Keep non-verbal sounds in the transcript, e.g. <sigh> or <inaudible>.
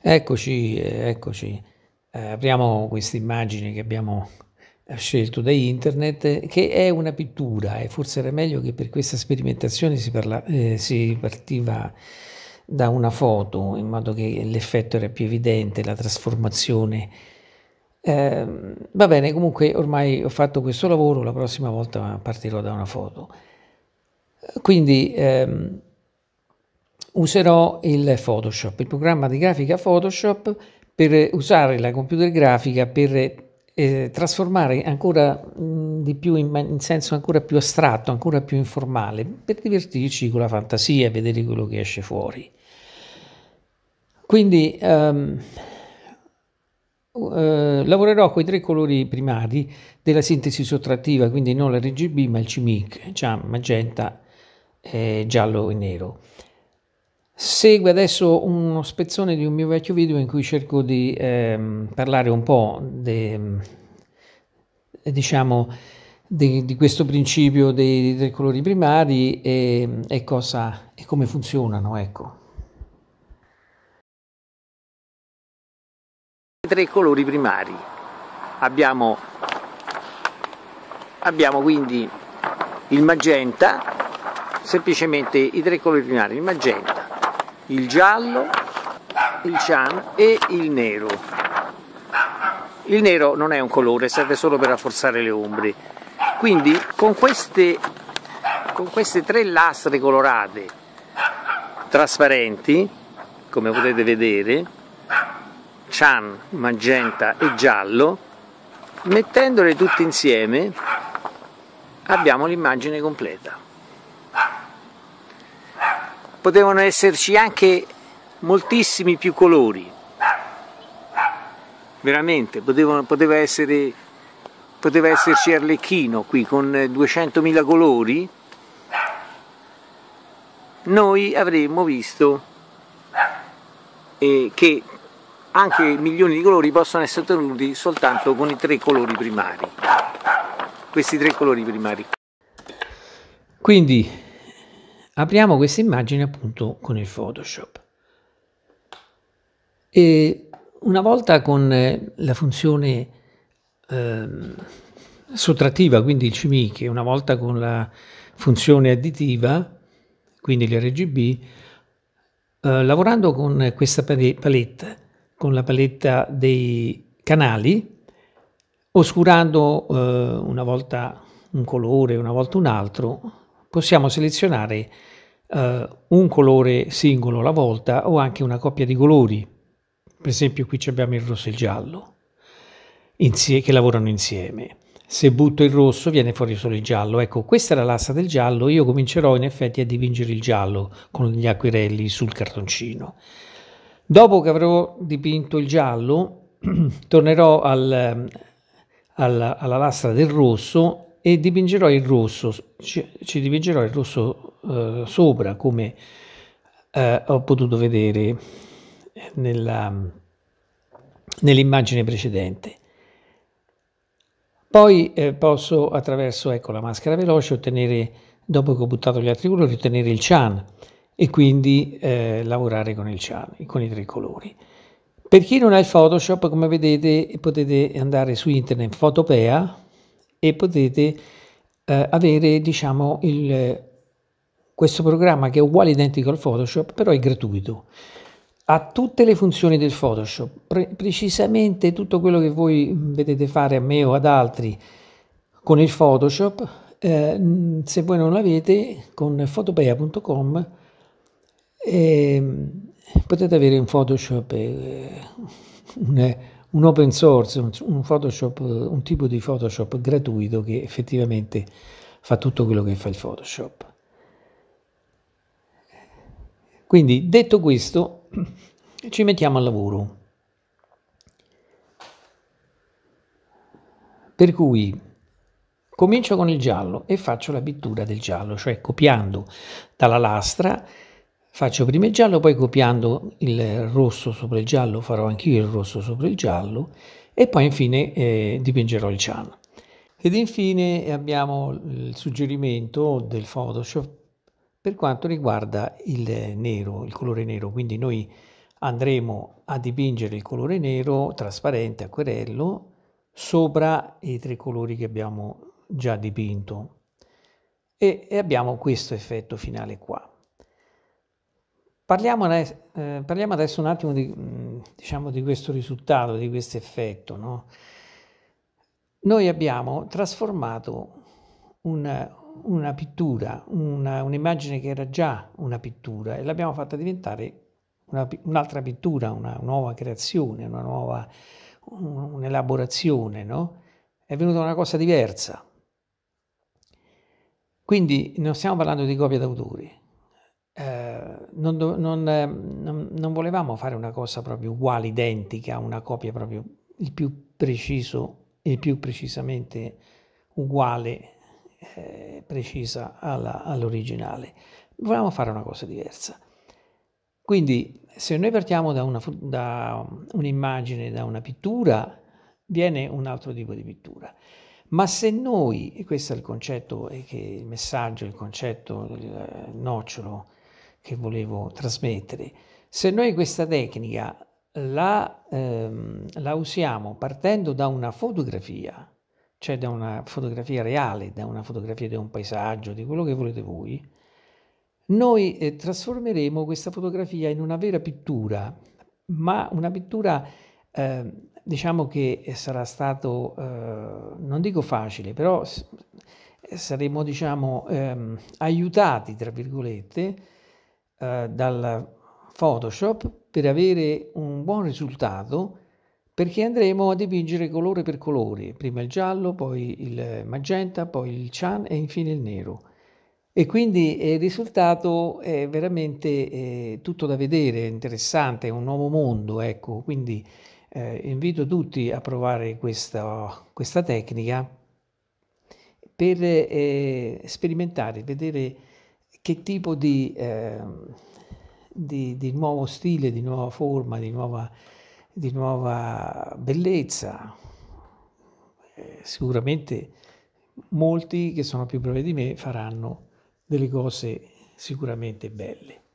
Eccoci, eccoci. Eh, apriamo questa immagine che abbiamo eh, scelto da internet, che è una pittura e forse era meglio che per questa sperimentazione si, parla, eh, si partiva da una foto, in modo che l'effetto era più evidente, la trasformazione. Eh, va bene, comunque ormai ho fatto questo lavoro, la prossima volta partirò da una foto. Quindi... Ehm, userò il Photoshop, il programma di grafica Photoshop per usare la computer grafica per eh, trasformare ancora mh, mm, di più in, in, senso ancora più astratto, ancora più informale, per divertirci con la fantasia e vedere quello che esce fuori. Quindi um, eh, lavorerò con i tre colori primari della sintesi sottrattiva, quindi non l'RGB ma il CMYK, magenta, eh, giallo e nero. Segue adesso uno spezzone di un mio vecchio video in cui cerco di ehm, parlare un po' de, diciamo, de, di questo principio dei, dei colori primari e, e, cosa, e come funzionano. Ecco. Tre colori primari. Abbiamo, abbiamo quindi il magenta, semplicemente i tre colori primari, il magenta, il giallo, il ciano e il nero. Il nero non è un colore, serve solo per rafforzare le ombre. Quindi con queste, con queste tre lastre colorate trasparenti, come potete vedere, cian, magenta e giallo, mettendole tutte insieme abbiamo l'immagine completa potevano esserci anche moltissimi più colori, veramente, potevano, poteva, essere, poteva esserci Arlecchino qui con 200.000 colori, noi avremmo visto eh, che anche milioni di colori possono essere ottenuti soltanto con i tre colori primari. Questi tre colori primari. Quindi Apriamo questa immagine appunto con il Photoshop. E una volta con eh, la funzione eh, sottrattiva, quindi il CMYK, una volta con la funzione additiva, quindi l'RGB, eh, lavorando con questa palette, con la paletta dei canali, oscurando eh, una volta un colore, una volta un altro, possiamo selezionare eh, un colore singolo alla volta o anche una coppia di colori. Per esempio qui abbiamo il rosso e il giallo insie- che lavorano insieme. Se butto il rosso viene fuori solo il giallo. Ecco, questa era l'asta del giallo. Io comincerò in effetti a dipingere il giallo con gli acquirelli sul cartoncino. Dopo che avrò dipinto il giallo, <clears throat> tornerò al, ehm, alla, alla lastra del rosso e dipingerò il rosso, ci, ci dipingerò il rosso eh, sopra come eh, ho potuto vedere nell'immagine precedente. Poi eh, posso attraverso ecco, la maschera veloce ottenere, dopo che ho buttato gli altri colori, ottenere il chan e quindi eh, lavorare con il chan, con i tre colori. Per chi non ha il Photoshop, come vedete, potete andare su internet Fotopea, e potete eh, avere diciamo il, questo programma che è uguale identico al Photoshop però è gratuito ha tutte le funzioni del Photoshop, pre precisamente tutto quello che voi vedete fare a me o ad altri con il Photoshop, eh, se voi non l'avete con photopea.com eh, potete avere un Photoshop eh, un un open source, un, Photoshop, un tipo di Photoshop gratuito che effettivamente fa tutto quello che fa il Photoshop. Quindi detto questo, <clears throat> ci mettiamo al lavoro. Per cui comincio con il giallo e faccio la pittura del giallo, cioè copiando dalla lastra faccio prima il giallo poi copiando il rosso sopra il giallo farò anch'io il rosso sopra il giallo e poi infine eh, dipingerò il cian ed infine abbiamo il suggerimento del Photoshop per quanto riguarda il nero, il colore nero, quindi noi andremo a dipingere il colore nero trasparente acquerello sopra i tre colori che abbiamo già dipinto e, e abbiamo questo effetto finale qua. Parliamo, eh, parliamo adesso un attimo di, mm, diciamo, di, questo risultato, di questo effetto. No? Noi abbiamo trasformato una, una pittura, una, un'immagine che era già una pittura e l'abbiamo fatta diventare una, un'altra pittura, una nuova creazione, una nuova, un'elaborazione, no? È venuta una cosa diversa. Quindi non stiamo parlando di copia d'autore, eh, non, eh, non, non, volevamo fare una cosa proprio uguale, identica, una copia proprio il più preciso, e più precisamente uguale, eh, precisa all'originale. volevamo fare una cosa diversa. Quindi se noi partiamo da, un'immagine, da, un da una pittura, viene un altro tipo di pittura. Ma se noi, e questo è il concetto, che il messaggio, il concetto, il eh, nocciolo che volevo trasmettere. Se noi questa tecnica la, ehm, la usiamo partendo da una fotografia, cioè da una fotografia reale, da una fotografia di un paesaggio, di quello che volete voi, noi eh, trasformeremo questa fotografia in una vera pittura, ma una pittura eh, diciamo che sarà stato, eh, non dico facile, però saremo diciamo ehm, aiutati, tra virgolette, eh, dal Photoshop per avere un buon risultato perché andremo a dipingere colore per colore, prima il giallo, poi il magenta, poi il cian e infine il nero. E quindi eh, il risultato è veramente eh, tutto da vedere, è interessante, è un nuovo mondo, ecco, quindi eh, invito tutti a provare questa, questa tecnica per eh, sperimentare, vedere che tipo di, eh, di, di, nuovo stile, di nuova forma, di nuova, di nuova bellezza. Eh, sicuramente molti che sono più bravi di me faranno delle cose sicuramente belle.